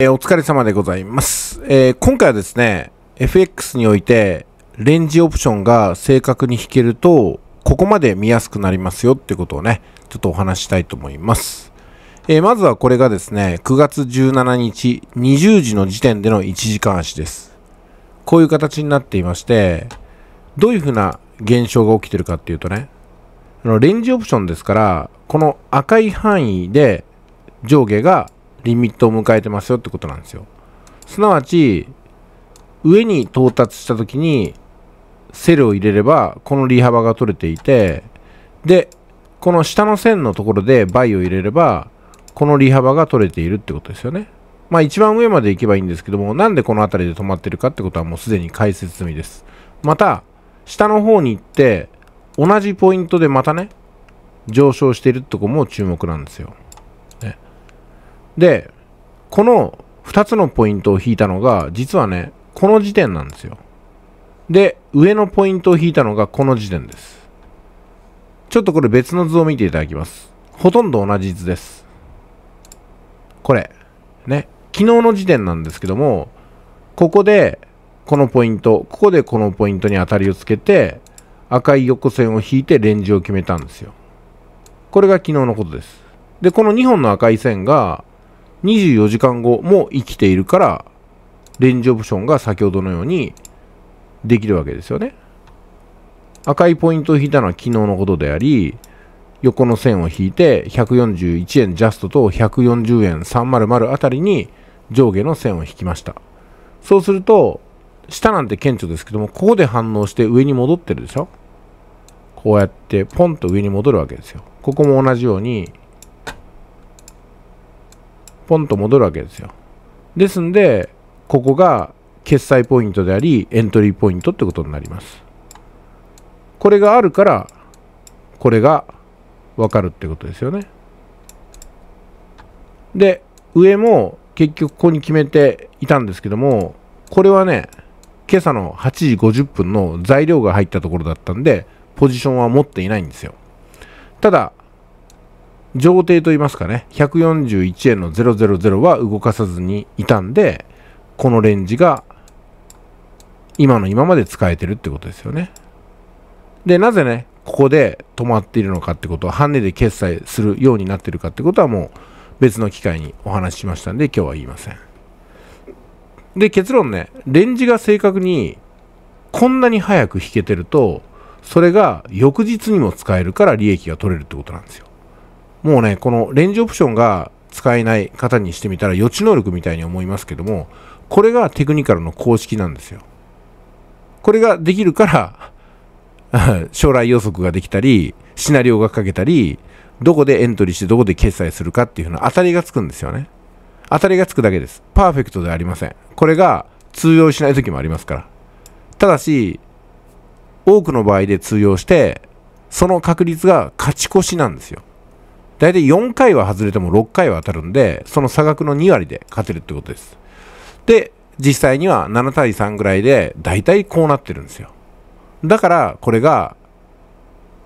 えー、お疲れ様でございます、えー、今回はですね、FX においてレンジオプションが正確に引けると、ここまで見やすくなりますよってことをね、ちょっとお話したいと思います。えー、まずはこれがですね、9月17日20時の時点での1時間足です。こういう形になっていまして、どういうふうな現象が起きてるかっていうとね、レンジオプションですから、この赤い範囲で上下がリミットを迎えてますよってことなんですよ。すなわち、上に到達した時に、セルを入れれば、この利幅が取れていて、で、この下の線のところで倍を入れれば、この利幅が取れているってことですよね。まあ一番上まで行けばいいんですけども、なんでこの辺りで止まってるかってことはもうすでに解説済みです。また、下の方に行って、同じポイントでまたね、上昇しているとこも注目なんですよ。で、この2つのポイントを引いたのが、実はね、この時点なんですよ。で、上のポイントを引いたのがこの時点です。ちょっとこれ別の図を見ていただきます。ほとんど同じ図です。これ。ね。昨日の時点なんですけども、ここでこのポイント、ここでこのポイントに当たりをつけて、赤い横線を引いてレンジを決めたんですよ。これが昨日のことです。で、この2本の赤い線が、24時間後も生きているから、レンジオプションが先ほどのようにできるわけですよね。赤いポイントを引いたのは昨日のことであり、横の線を引いて141円ジャストと140円300あたりに上下の線を引きました。そうすると、下なんて顕著ですけども、ここで反応して上に戻ってるでしょこうやってポンと上に戻るわけですよ。ここも同じようにポンと戻るわけですよ。ですんで、ここが決済ポイントであり、エントリーポイントってことになります。これがあるから、これがわかるってことですよね。で、上も結局ここに決めていたんですけども、これはね、今朝の8時50分の材料が入ったところだったんで、ポジションは持っていないんですよ。ただ、上程と言いますかね、141円の000は動かさずにいたんで、このレンジが今の今まで使えてるってことですよね。で、なぜね、ここで止まっているのかってことは、ハンネで決済するようになってるかってことはもう別の機会にお話ししましたんで、今日は言いません。で、結論ね、レンジが正確にこんなに早く引けてると、それが翌日にも使えるから利益が取れるってことなんですよ。もうね、このレンジオプションが使えない方にしてみたら予知能力みたいに思いますけども、これがテクニカルの公式なんですよ。これができるから 将来予測ができたり、シナリオが書けたり、どこでエントリーしてどこで決済するかっていうふうな当たりがつくんですよね。当たりがつくだけです。パーフェクトではありません。これが通用しない時もありますから。ただし、多くの場合で通用して、その確率が勝ち越しなんですよ。大体4回は外れても6回は当たるんで、その差額の2割で勝てるってことです。で、実際には7対3ぐらいで、大体こうなってるんですよ。だから、これが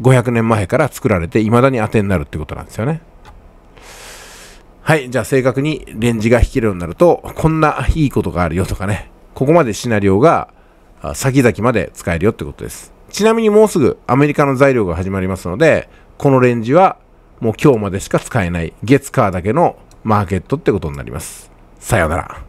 500年前から作られて、未だに当てになるってことなんですよね。はい、じゃあ正確にレンジが引けるようになると、こんないいことがあるよとかね、ここまでシナリオが先々まで使えるよってことです。ちなみにもうすぐアメリカの材料が始まりますので、このレンジはもう今日までしか使えない月カーだけのマーケットってことになります。さようなら。